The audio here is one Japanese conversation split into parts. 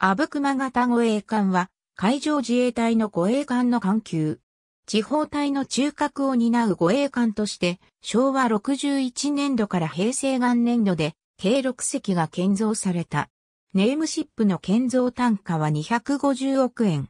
阿武熊型護衛艦は、海上自衛隊の護衛艦の艦級。地方隊の中核を担う護衛艦として、昭和61年度から平成元年度で、計6隻が建造された。ネームシップの建造単価は250億円。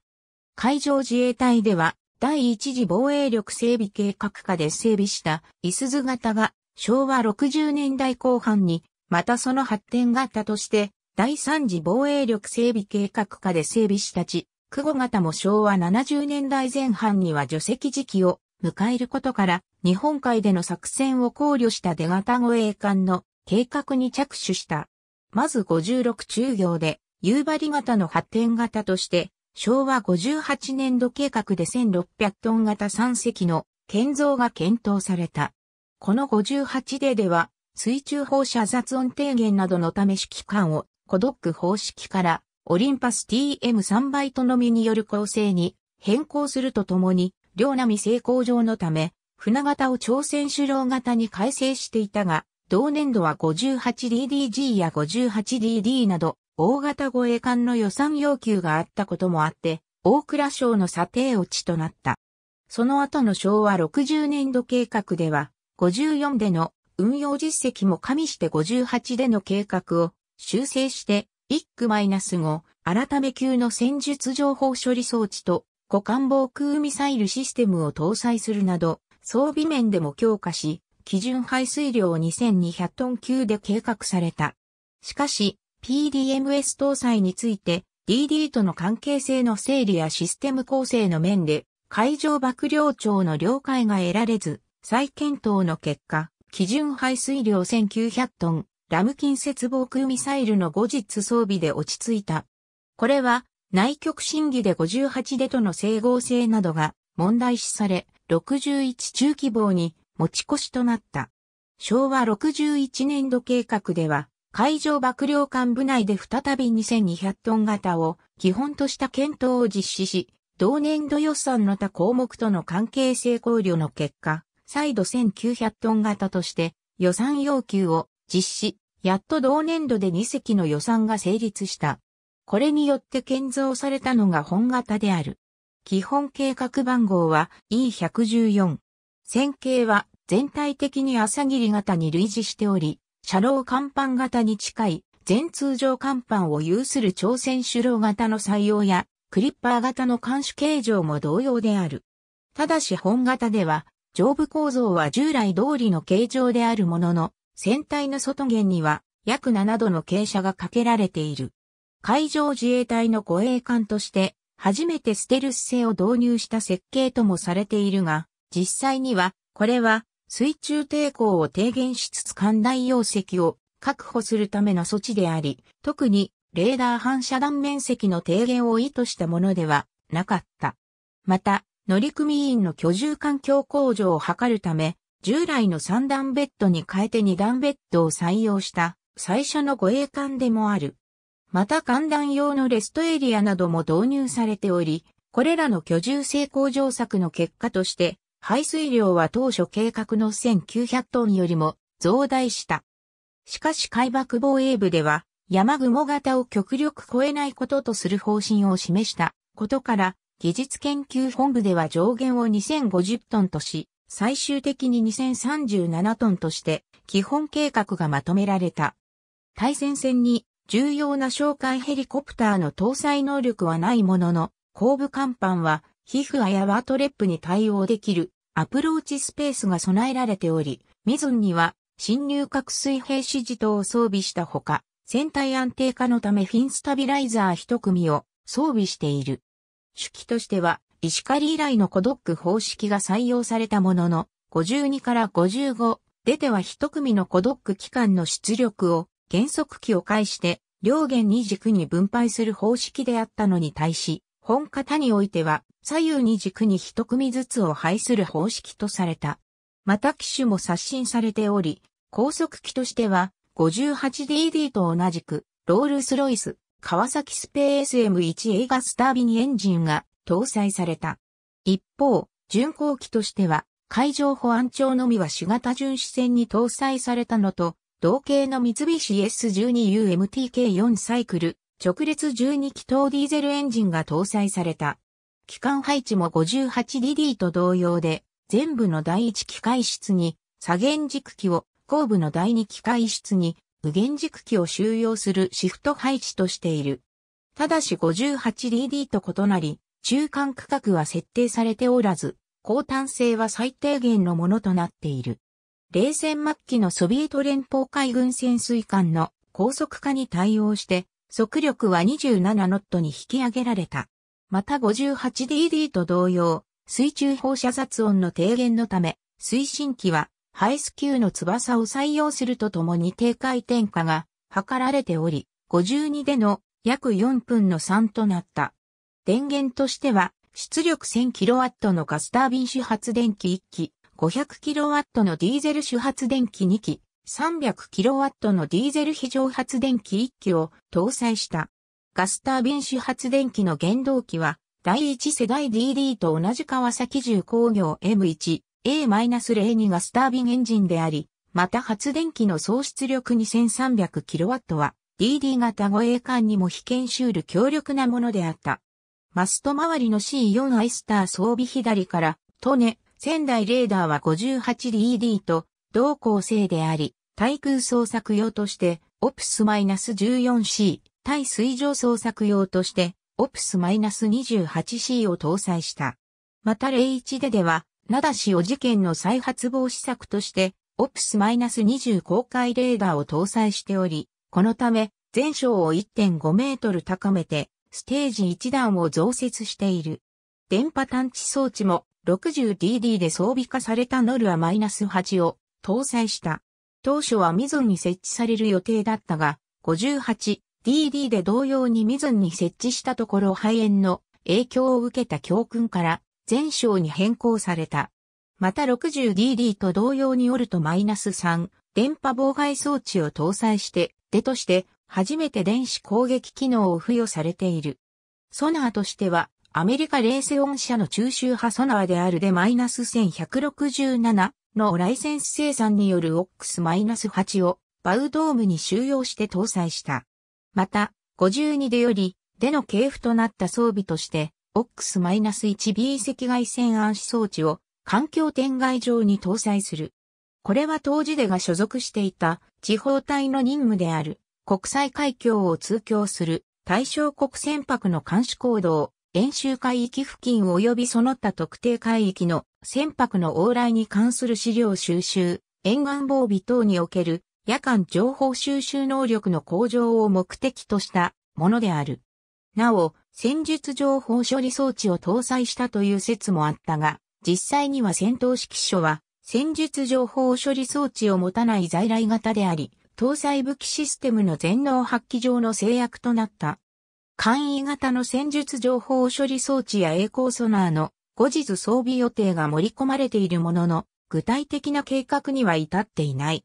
海上自衛隊では、第一次防衛力整備計画下で整備した、イスズ型が、昭和60年代後半に、またその発展型として、第三次防衛力整備計画下で整備したち、久保型も昭和70年代前半には除籍時期を迎えることから、日本海での作戦を考慮した出型護衛艦の計画に着手した。まず56中行で、夕張型の発展型として、昭和58年度計画で1600トン型3隻の建造が検討された。この58ででは、水中放射雑音低減などのため指揮官をコドック方式からオリンパス TM3 バイトのみによる構成に変更するとともに、両波成功上のため、船型を朝鮮主導型に改正していたが、同年度は 58DDG や 58DD など、大型護衛艦の予算要求があったこともあって、大倉省の査定落ちとなった。その後の昭和60年度計画では、54での運用実績も加味して58での計画を修正して、ナス5改め級の戦術情報処理装置と、股間防空ミサイルシステムを搭載するなど、装備面でも強化し、基準排水量2200トン級で計画された。しかし、PDMS 搭載について、DD との関係性の整理やシステム構成の面で、海上幕僚長の了解が得られず、再検討の結果、基準排水量1900トン、ラムキン接防空ミサイルの後日装備で落ち着いた。これは内局審議で58でとの整合性などが問題視され、61中規模に持ち越しとなった。昭和61年度計画では、海上幕僚艦部内で再び2200トン型を基本とした検討を実施し、同年度予算の他項目との関係性考慮の結果、再度1900トン型として予算要求を実施、やっと同年度で2隻の予算が成立した。これによって建造されたのが本型である。基本計画番号は E114。線形は全体的に朝霧型に類似しており、車両甲板型に近い全通常甲板を有する朝鮮主郎型の採用やクリッパー型の監視形状も同様である。ただし本型では上部構造は従来通りの形状であるものの、船体の外弦には約7度の傾斜がかけられている。海上自衛隊の護衛艦として初めてステルス性を導入した設計ともされているが、実際にはこれは水中抵抗を低減しつつ艦内容積を確保するための措置であり、特にレーダー反射断面積の低減を意図したものではなかった。また、乗組員の居住環境向上を図るため、従来の三段ベッドに変えて二段ベッドを採用した最初の護衛艦でもある。また観覧用のレストエリアなども導入されており、これらの居住性向上策の結果として、排水量は当初計画の1900トンよりも増大した。しかし海爆防衛部では、山雲型を極力超えないこととする方針を示したことから、技術研究本部では上限を2050トンとし、最終的に2037トンとして基本計画がまとめられた。対戦線に重要な召喚ヘリコプターの搭載能力はないものの、後部甲板は皮膚やワートレップに対応できるアプローチスペースが備えられており、ミズンには侵入核水平指示灯を装備したほか、船体安定化のためフィンスタビライザー一組を装備している。手記としては石狩以来のコドック方式が採用されたものの、52から55出ては一組のコドック機関の出力を減速機を介して両弦二軸に分配する方式であったのに対し、本型においては左右二軸に一組ずつを配する方式とされた。また機種も刷新されており、高速機としては 58DD と同じくロールスロイス、川崎スペース M1A ガスタービンエンジンが搭載された。一方、巡航機としては、海上保安庁のみは主型巡視船に搭載されたのと、同型の三菱 S12UMTK4 サイクル、直列12気筒ディーゼルエンジンが搭載された。機関配置も 58DD と同様で、全部の第一機械室に、左舷軸機を、後部の第二機械室に、右舷軸機を収容するシフト配置としている。ただし 58DD と異なり、中間区画は設定されておらず、高単性は最低限のものとなっている。冷戦末期のソビエト連邦海軍潜水艦の高速化に対応して、速力は27ノットに引き上げられた。また 58DD と同様、水中放射雑音の低減のため、推進機はハイスキューの翼を採用するとともに低回転化が図られており、52での約4分の3となった。電源としては、出力 1000kW のガスタービン主発電機1機、500kW のディーゼル主発電機2機、300kW のディーゼル非常発電機1機を搭載した。ガスタービン主発電機の原動機は、第1世代 DD と同じ川崎重工業 M1、A-02 ガスタービンエンジンであり、また発電機の総出力 2300kW は DD 型護衛艦にも被験修る強力なものであった。マスト周りの C4 アイスター装備左から、トネ、仙台レーダーは 58DD と、同構成であり、対空捜索用として、オプスマイナス -14C、対水上捜索用として、オプスマイナス -28C を搭載した。また例1ででは、名田しを事件の再発防止策として、オプス -20 公開レーダーを搭載しており、このため、全章を1.5メートル高めて、ステージ1段を増設している。電波探知装置も 60DD で装備化されたノルア -8 を搭載した。当初はミズンに設置される予定だったが、58DD で同様にミズンに設置したところ肺炎の影響を受けた教訓から全章に変更された。また 60DD と同様にオルト -3 電波妨害装置を搭載して、でとして初めて電子攻撃機能を付与されている。ソナーとしては、アメリカレーセオン社の中周波ソナーであるで -1167 のライセンス生産による OX-8 をバウドームに収容して搭載した。また、52でより、での系譜となった装備として、OX-1B 赤外線暗視装置を環境点外上に搭載する。これは当時でが所属していた地方隊の任務である。国際海峡を通行する対象国船舶の監視行動、演習海域付近及びその他特定海域の船舶の往来に関する資料収集、沿岸防備等における夜間情報収集能力の向上を目的としたものである。なお、戦術情報処理装置を搭載したという説もあったが、実際には戦闘指揮所は戦術情報処理装置を持たない在来型であり、搭載武器システムの全能発揮上の制約となった。簡易型の戦術情報処理装置や栄光ソナーの後日装備予定が盛り込まれているものの、具体的な計画には至っていない。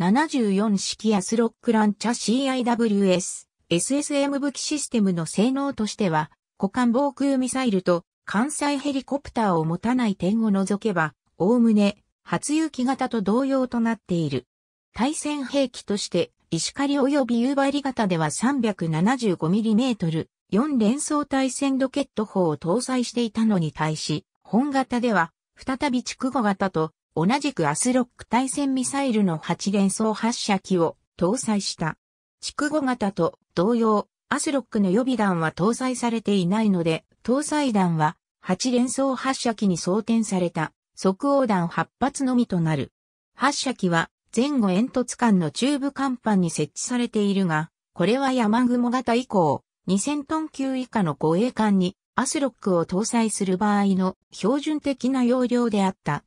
74式アスロックランチャ CIWS、SSM 武器システムの性能としては、股間防空ミサイルと艦載ヘリコプターを持たない点を除けば、おおむね、初有機型と同様となっている。対戦兵器として、石狩及び夕張型では 375mm、4連装対戦ロケット砲を搭載していたのに対し、本型では、再び筑後型と、同じくアスロック対戦ミサイルの8連装発射機を搭載した。筑後型と同様、アスロックの予備弾は搭載されていないので、搭載弾は8連装発射機に装填された即応弾8発のみとなる。発射機は前後煙突間の中部甲板に設置されているが、これは山雲型以降、2000トン級以下の護衛艦にアスロックを搭載する場合の標準的な容量であった。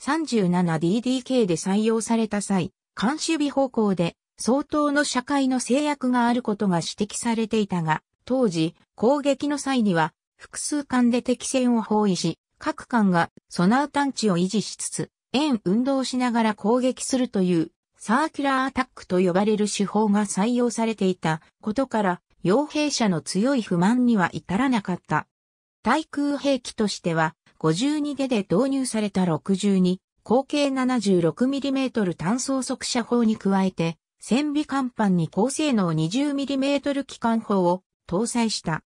37DDK で採用された際、監視日方向で相当の社会の制約があることが指摘されていたが、当時、攻撃の際には複数艦で敵船を包囲し、各艦が備う探知を維持しつつ、円運動しながら攻撃するというサーキュラーアタックと呼ばれる手法が採用されていたことから、傭兵者の強い不満には至らなかった。対空兵器としては、52手で導入された62、口径 76mm 単装速射砲に加えて、戦備甲板に高性能 20mm 機関砲を搭載した。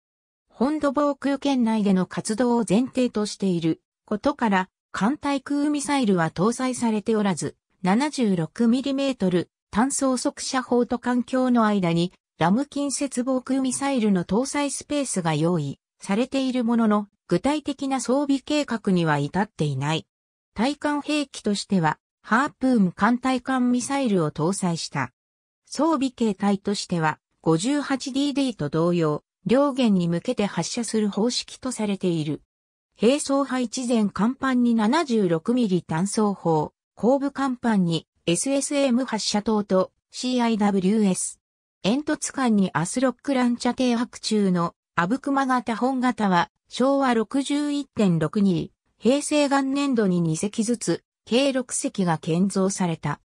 本土防空圏内での活動を前提としていることから、艦対空ミサイルは搭載されておらず、76mm 単装速射砲と艦橋の間にラム近接防空ミサイルの搭載スペースが用意されているものの、具体的な装備計画には至っていない。対艦兵器としては、ハープーン艦対艦ミサイルを搭載した。装備形態としては、58DD と同様、両舷に向けて発射する方式とされている。並走配置前甲板に 76mm 単装砲、後部甲板に SSM 発射塔と CIWS。煙突間にアスロックランチャ停泊中のアブクマ型本型は昭和61.62、平成元年度に2隻ずつ、計6隻が建造された。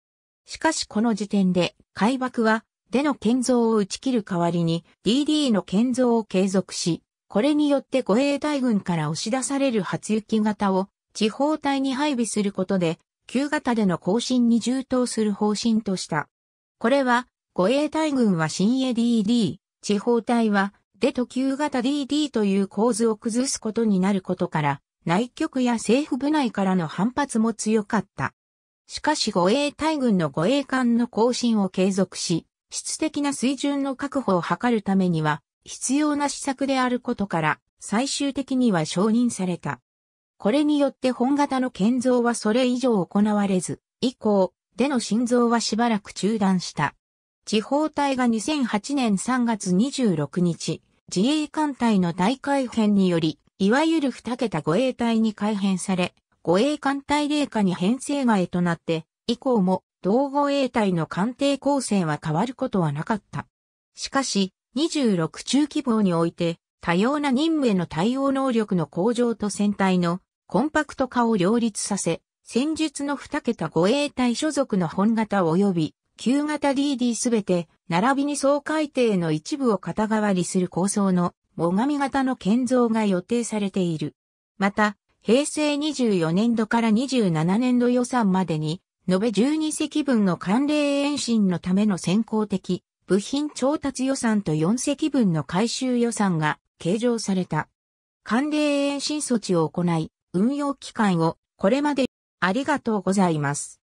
しかしこの時点で、海爆は、での建造を打ち切る代わりに、DD の建造を継続し、これによって護衛隊軍から押し出される初雪型を地方隊に配備することで、旧型での更新に充当する方針とした。これは、護衛隊軍は新 a DD、地方隊は、デと旧型 DD という構図を崩すことになることから、内局や政府部内からの反発も強かった。しかし護衛隊軍の護衛艦の更新を継続し、質的な水準の確保を図るためには、必要な施策であることから、最終的には承認された。これによって本型の建造はそれ以上行われず、以降、での心臓はしばらく中断した。地方隊が2008年3月26日、自衛艦隊の大改編により、いわゆる二桁護衛隊に改編され、護衛艦隊霊下に編成外となって、以降も同護衛隊の艦艇構成は変わることはなかった。しかし、26中規模において、多様な任務への対応能力の向上と戦隊のコンパクト化を両立させ、戦術の2桁護衛隊所属の本型及び旧型 DD すべて、並びに総海底の一部を肩代わりする構想の最上型の建造が予定されている。また、平成24年度から27年度予算までに、延べ12隻分の寒冷延伸のための先行的部品調達予算と4隻分の回収予算が計上された。寒冷延伸措置を行い、運用期間をこれまでありがとうございます。